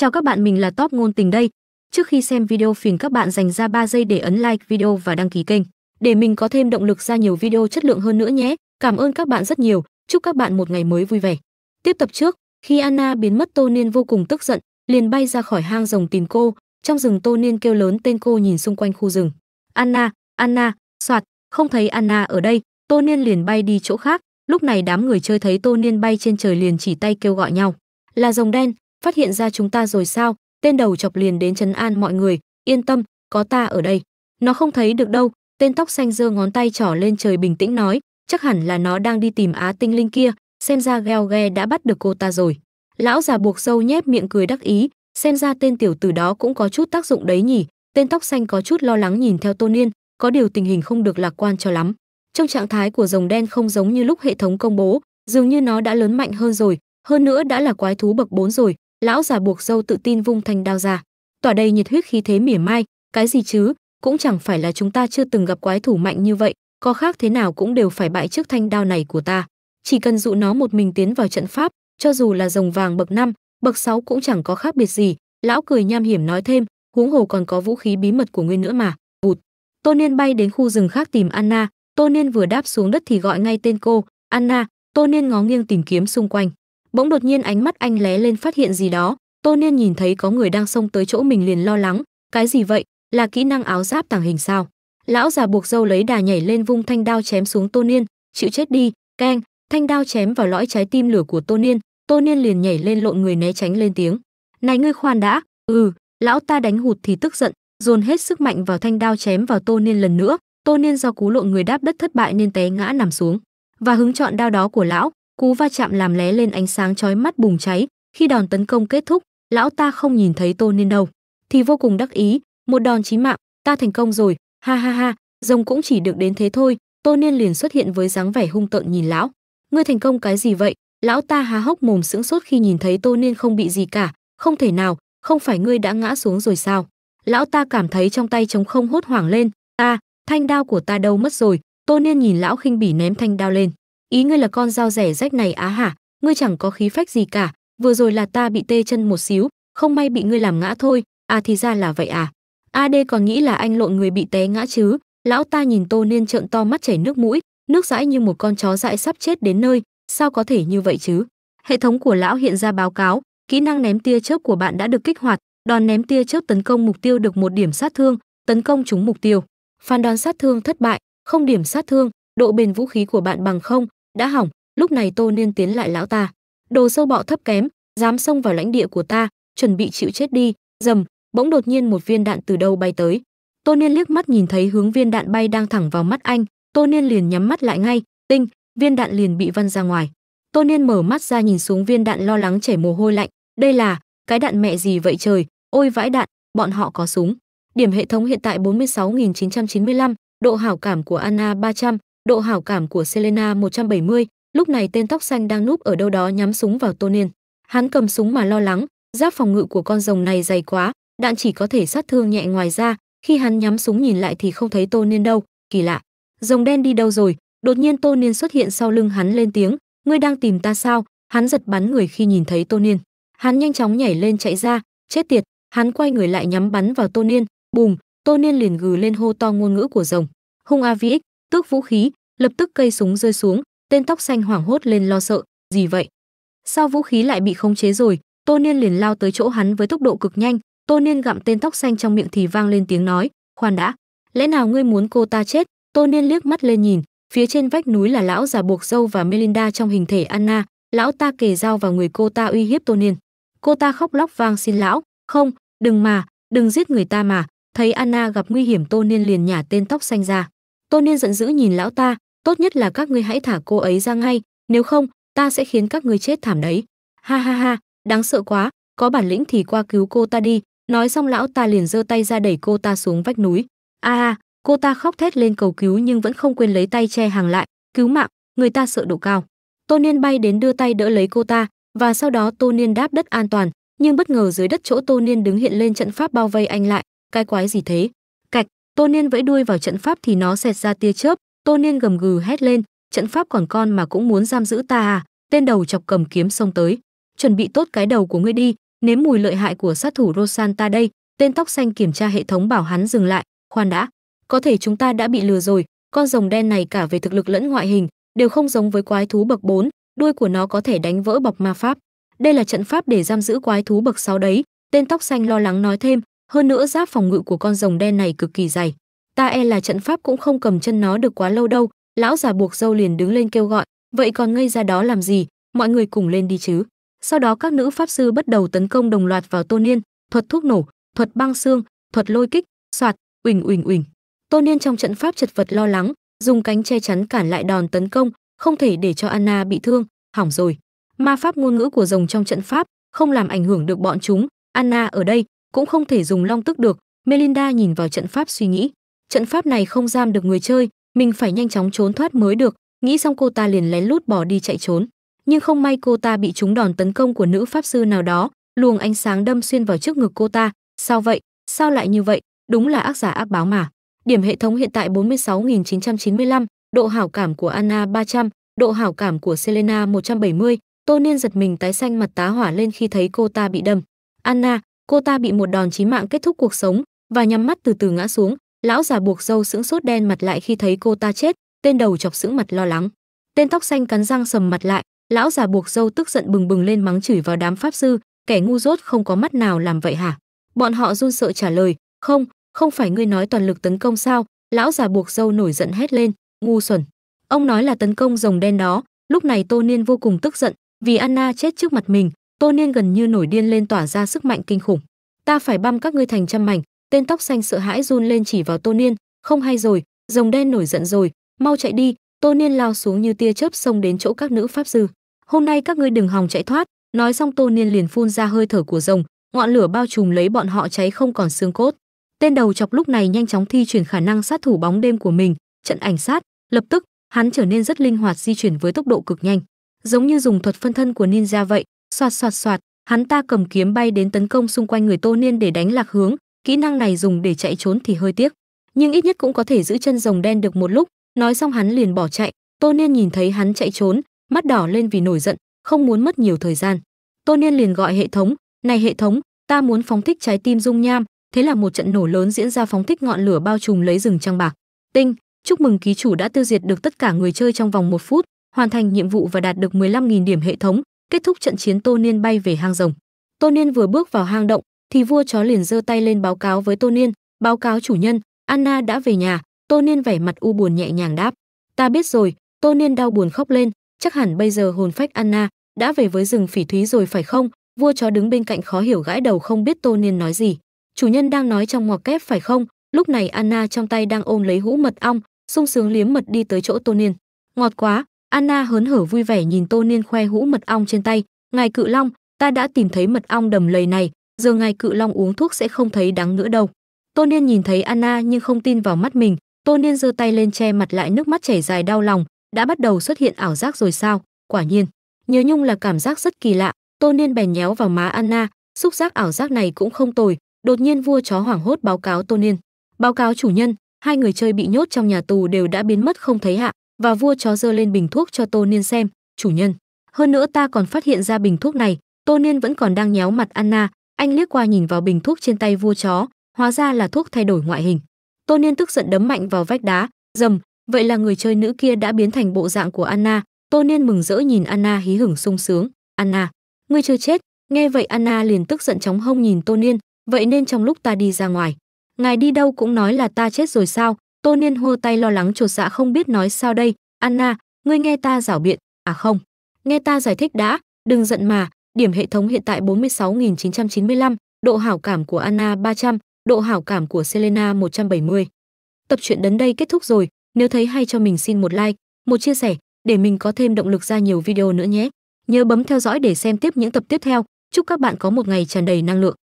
Chào các bạn, mình là Top ngôn tình đây. Trước khi xem video phiền các bạn dành ra 3 giây để ấn like video và đăng ký kênh để mình có thêm động lực ra nhiều video chất lượng hơn nữa nhé. Cảm ơn các bạn rất nhiều. Chúc các bạn một ngày mới vui vẻ. Tiếp tập trước, khi Anna biến mất Tô Niên vô cùng tức giận, liền bay ra khỏi hang rồng tìm cô. Trong rừng Tô Niên kêu lớn tên cô nhìn xung quanh khu rừng. Anna, Anna, soạt, không thấy Anna ở đây, Tô Niên liền bay đi chỗ khác. Lúc này đám người chơi thấy Tô Niên bay trên trời liền chỉ tay kêu gọi nhau. Là rồng đen, phát hiện ra chúng ta rồi sao tên đầu chọc liền đến trấn an mọi người yên tâm có ta ở đây nó không thấy được đâu tên tóc xanh giơ ngón tay trỏ lên trời bình tĩnh nói chắc hẳn là nó đang đi tìm á tinh linh kia xem ra geo ghe đã bắt được cô ta rồi lão già buộc râu nhép miệng cười đắc ý xem ra tên tiểu tử đó cũng có chút tác dụng đấy nhỉ tên tóc xanh có chút lo lắng nhìn theo tôn niên có điều tình hình không được lạc quan cho lắm trong trạng thái của rồng đen không giống như lúc hệ thống công bố dường như nó đã lớn mạnh hơn rồi hơn nữa đã là quái thú bậc 4 rồi lão già buộc râu tự tin vung thanh đao ra tỏa đầy nhiệt huyết khí thế mỉa mai cái gì chứ cũng chẳng phải là chúng ta chưa từng gặp quái thủ mạnh như vậy có khác thế nào cũng đều phải bại trước thanh đao này của ta chỉ cần dụ nó một mình tiến vào trận pháp cho dù là rồng vàng bậc năm bậc sáu cũng chẳng có khác biệt gì lão cười nham hiểm nói thêm huống hồ còn có vũ khí bí mật của ngươi nữa mà vụt tô niên bay đến khu rừng khác tìm anna tô niên vừa đáp xuống đất thì gọi ngay tên cô anna tô niên ngó nghiêng tìm kiếm xung quanh bỗng đột nhiên ánh mắt anh lé lên phát hiện gì đó tô niên nhìn thấy có người đang xông tới chỗ mình liền lo lắng cái gì vậy là kỹ năng áo giáp tàng hình sao lão già buộc dâu lấy đà nhảy lên vung thanh đao chém xuống tô niên chịu chết đi keng thanh đao chém vào lõi trái tim lửa của tô niên tô niên liền nhảy lên lộn người né tránh lên tiếng này ngươi khoan đã ừ lão ta đánh hụt thì tức giận dồn hết sức mạnh vào thanh đao chém vào tô niên lần nữa tô niên do cú lộn người đáp đất thất bại nên té ngã nằm xuống và hứng chọn đao đó của lão Cú va chạm làm lé lên ánh sáng chói mắt bùng cháy, khi đòn tấn công kết thúc, lão ta không nhìn thấy Tô Niên đâu, thì vô cùng đắc ý, một đòn chí mạng, ta thành công rồi, ha ha ha, rồng cũng chỉ được đến thế thôi, Tô Niên liền xuất hiện với dáng vẻ hung tợn nhìn lão. Ngươi thành công cái gì vậy? Lão ta há hốc mồm sững sốt khi nhìn thấy Tô Niên không bị gì cả, không thể nào, không phải ngươi đã ngã xuống rồi sao? Lão ta cảm thấy trong tay trống không hốt hoảng lên, ta, à, thanh đao của ta đâu mất rồi, Tô Niên nhìn lão khinh bỉ ném thanh đao lên ý ngươi là con dao rẻ rách này á hả ngươi chẳng có khí phách gì cả vừa rồi là ta bị tê chân một xíu không may bị ngươi làm ngã thôi à thì ra là vậy à ad còn nghĩ là anh lộn người bị té ngã chứ lão ta nhìn tô niên trợn to mắt chảy nước mũi nước dãi như một con chó dãi sắp chết đến nơi sao có thể như vậy chứ hệ thống của lão hiện ra báo cáo kỹ năng ném tia chớp của bạn đã được kích hoạt đòn ném tia chớp tấn công mục tiêu được một điểm sát thương tấn công trúng mục tiêu phán đoán sát thương thất bại không điểm sát thương độ bền vũ khí của bạn bằng không đã hỏng lúc này tô niên tiến lại lão ta đồ sâu bọ thấp kém dám xông vào lãnh địa của ta chuẩn bị chịu chết đi dầm bỗng đột nhiên một viên đạn từ đâu bay tới tô niên liếc mắt nhìn thấy hướng viên đạn bay đang thẳng vào mắt anh tô niên liền nhắm mắt lại ngay tinh viên đạn liền bị văng ra ngoài tô niên mở mắt ra nhìn xuống viên đạn lo lắng chảy mồ hôi lạnh đây là cái đạn mẹ gì vậy trời ôi vãi đạn bọn họ có súng điểm hệ thống hiện tại 46.995, độ hảo cảm của anna 300, độ hảo cảm của Selena 170, lúc này tên tóc xanh đang núp ở đâu đó nhắm súng vào Tô Niên. Hắn cầm súng mà lo lắng, giáp phòng ngự của con rồng này dày quá, đạn chỉ có thể sát thương nhẹ ngoài ra, khi hắn nhắm súng nhìn lại thì không thấy Tô Niên đâu, kỳ lạ. Rồng đen đi đâu rồi? Đột nhiên Tô Niên xuất hiện sau lưng hắn lên tiếng, "Ngươi đang tìm ta sao?" Hắn giật bắn người khi nhìn thấy Tô Niên. Hắn nhanh chóng nhảy lên chạy ra, chết tiệt, hắn quay người lại nhắm bắn vào Tô Niên, bùm, Tô Niên liền gừ lên hô to ngôn ngữ của rồng. Hung Avix, tước vũ khí, lập tức cây súng rơi xuống tên tóc xanh hoảng hốt lên lo sợ gì vậy sao vũ khí lại bị khống chế rồi tô niên liền lao tới chỗ hắn với tốc độ cực nhanh tô niên gặm tên tóc xanh trong miệng thì vang lên tiếng nói khoan đã lẽ nào ngươi muốn cô ta chết tô niên liếc mắt lên nhìn phía trên vách núi là lão già buộc dâu và melinda trong hình thể anna lão ta kề dao vào người cô ta uy hiếp tô niên cô ta khóc lóc vang xin lão không đừng mà đừng giết người ta mà thấy anna gặp nguy hiểm tô niên liền nhả tên tóc xanh ra tô niên giận dữ nhìn lão ta tốt nhất là các ngươi hãy thả cô ấy ra ngay nếu không ta sẽ khiến các ngươi chết thảm đấy ha ha ha đáng sợ quá có bản lĩnh thì qua cứu cô ta đi nói xong lão ta liền giơ tay ra đẩy cô ta xuống vách núi a cô ta khóc thét lên cầu cứu nhưng vẫn không quên lấy tay che hàng lại cứu mạng người ta sợ độ cao Tô niên bay đến đưa tay đỡ lấy cô ta và sau đó Tô niên đáp đất an toàn nhưng bất ngờ dưới đất chỗ Tô niên đứng hiện lên trận pháp bao vây anh lại cái quái gì thế cạch Tô niên vẫy đuôi vào trận pháp thì nó xẹt ra tia chớp Tô Niên gầm gừ hét lên, trận pháp còn con mà cũng muốn giam giữ ta à? Tên đầu chọc cầm kiếm xông tới, chuẩn bị tốt cái đầu của ngươi đi, nếm mùi lợi hại của sát thủ Rosan ta đây. Tên tóc xanh kiểm tra hệ thống bảo hắn dừng lại, khoan đã, có thể chúng ta đã bị lừa rồi, con rồng đen này cả về thực lực lẫn ngoại hình đều không giống với quái thú bậc 4, đuôi của nó có thể đánh vỡ bọc ma pháp. Đây là trận pháp để giam giữ quái thú bậc 6 đấy, tên tóc xanh lo lắng nói thêm, hơn nữa giáp phòng ngự của con rồng đen này cực kỳ dày ta e là trận pháp cũng không cầm chân nó được quá lâu đâu lão già buộc dâu liền đứng lên kêu gọi vậy còn ngây ra đó làm gì mọi người cùng lên đi chứ sau đó các nữ pháp sư bắt đầu tấn công đồng loạt vào tôn niên thuật thuốc nổ thuật băng xương thuật lôi kích soạt uỳnh uỳnh uỳnh tôn niên trong trận pháp chật vật lo lắng dùng cánh che chắn cản lại đòn tấn công không thể để cho anna bị thương hỏng rồi ma pháp ngôn ngữ của rồng trong trận pháp không làm ảnh hưởng được bọn chúng anna ở đây cũng không thể dùng long tức được melinda nhìn vào trận pháp suy nghĩ trận pháp này không giam được người chơi mình phải nhanh chóng trốn thoát mới được nghĩ xong cô ta liền lén lút bỏ đi chạy trốn nhưng không may cô ta bị trúng đòn tấn công của nữ pháp sư nào đó luồng ánh sáng đâm xuyên vào trước ngực cô ta sao vậy sao lại như vậy đúng là ác giả ác báo mà điểm hệ thống hiện tại 46.995, độ hảo cảm của Anna 300, độ hảo cảm của Selena 170, Tô Niên giật mình tái xanh mặt tá hỏa lên khi thấy cô ta bị đâm. Anna, cô ta bị một đòn chí mạng kết thúc cuộc sống và nhắm mắt từ từ ngã xuống, lão già buộc râu sững sốt đen mặt lại khi thấy cô ta chết tên đầu chọc sững mặt lo lắng tên tóc xanh cắn răng sầm mặt lại lão già buộc râu tức giận bừng bừng lên mắng chửi vào đám pháp sư kẻ ngu dốt không có mắt nào làm vậy hả bọn họ run sợ trả lời không không phải ngươi nói toàn lực tấn công sao lão già buộc râu nổi giận hét lên ngu xuẩn ông nói là tấn công rồng đen đó lúc này tô niên vô cùng tức giận vì anna chết trước mặt mình tô niên gần như nổi điên lên tỏa ra sức mạnh kinh khủng ta phải băm các ngươi thành trăm mảnh tên tóc xanh sợ hãi run lên chỉ vào tô niên không hay rồi rồng đen nổi giận rồi mau chạy đi tô niên lao xuống như tia chớp xông đến chỗ các nữ pháp sư hôm nay các ngươi đừng hòng chạy thoát nói xong tô niên liền phun ra hơi thở của rồng ngọn lửa bao trùm lấy bọn họ cháy không còn xương cốt tên đầu chọc lúc này nhanh chóng thi chuyển khả năng sát thủ bóng đêm của mình trận ảnh sát lập tức hắn trở nên rất linh hoạt di chuyển với tốc độ cực nhanh giống như dùng thuật phân thân của ninja vậy xoạt xoạt xoạt hắn ta cầm kiếm bay đến tấn công xung quanh người tô niên để đánh lạc hướng kỹ năng này dùng để chạy trốn thì hơi tiếc nhưng ít nhất cũng có thể giữ chân rồng đen được một lúc nói xong hắn liền bỏ chạy tô niên nhìn thấy hắn chạy trốn mắt đỏ lên vì nổi giận không muốn mất nhiều thời gian tô niên liền gọi hệ thống này hệ thống ta muốn phóng thích trái tim dung nham thế là một trận nổ lớn diễn ra phóng thích ngọn lửa bao trùm lấy rừng trăng bạc tinh chúc mừng ký chủ đã tiêu diệt được tất cả người chơi trong vòng một phút hoàn thành nhiệm vụ và đạt được 15.000 điểm hệ thống kết thúc trận chiến tô niên bay về hang rồng tô niên vừa bước vào hang động thì vua chó liền giơ tay lên báo cáo với Tô Niên, báo cáo chủ nhân, Anna đã về nhà, Tô Niên vẻ mặt u buồn nhẹ nhàng đáp. Ta biết rồi, Tô Niên đau buồn khóc lên, chắc hẳn bây giờ hồn phách Anna đã về với rừng phỉ thúy rồi phải không? Vua chó đứng bên cạnh khó hiểu gãi đầu không biết Tô Niên nói gì. Chủ nhân đang nói trong ngoặc kép phải không? Lúc này Anna trong tay đang ôm lấy hũ mật ong, sung sướng liếm mật đi tới chỗ Tô Niên. Ngọt quá, Anna hớn hở vui vẻ nhìn Tô Niên khoe hũ mật ong trên tay. Ngài cự long, ta đã tìm thấy mật ong đầm lầy này, giờ ngày cự long uống thuốc sẽ không thấy đắng nữa đâu. tô Niên nhìn thấy Anna nhưng không tin vào mắt mình, tô Niên giơ tay lên che mặt lại nước mắt chảy dài đau lòng, đã bắt đầu xuất hiện ảo giác rồi sao? Quả nhiên, nhớ nhung là cảm giác rất kỳ lạ, tô Niên bèn nhéo vào má Anna, xúc giác ảo giác này cũng không tồi, đột nhiên vua chó hoảng hốt báo cáo tô Niên. Báo cáo chủ nhân, hai người chơi bị nhốt trong nhà tù đều đã biến mất không thấy hạ, và vua chó giơ lên bình thuốc cho tô Niên xem, chủ nhân. Hơn nữa ta còn phát hiện ra bình thuốc này, tô Niên vẫn còn đang nhéo mặt Anna, anh liếc qua nhìn vào bình thuốc trên tay vua chó hóa ra là thuốc thay đổi ngoại hình tôn niên tức giận đấm mạnh vào vách đá dầm vậy là người chơi nữ kia đã biến thành bộ dạng của anna tôn niên mừng rỡ nhìn anna hí hửng sung sướng anna ngươi chưa chết nghe vậy anna liền tức giận chóng hông nhìn tôn niên vậy nên trong lúc ta đi ra ngoài ngài đi đâu cũng nói là ta chết rồi sao tôn niên hô tay lo lắng chột dạ không biết nói sao đây anna ngươi nghe ta giảo biện à không nghe ta giải thích đã đừng giận mà Điểm hệ thống hiện tại 46.995, độ hảo cảm của Anna 300, độ hảo cảm của Selena 170. Tập truyện đến đây kết thúc rồi, nếu thấy hay cho mình xin một like, một chia sẻ để mình có thêm động lực ra nhiều video nữa nhé. Nhớ bấm theo dõi để xem tiếp những tập tiếp theo. Chúc các bạn có một ngày tràn đầy năng lượng.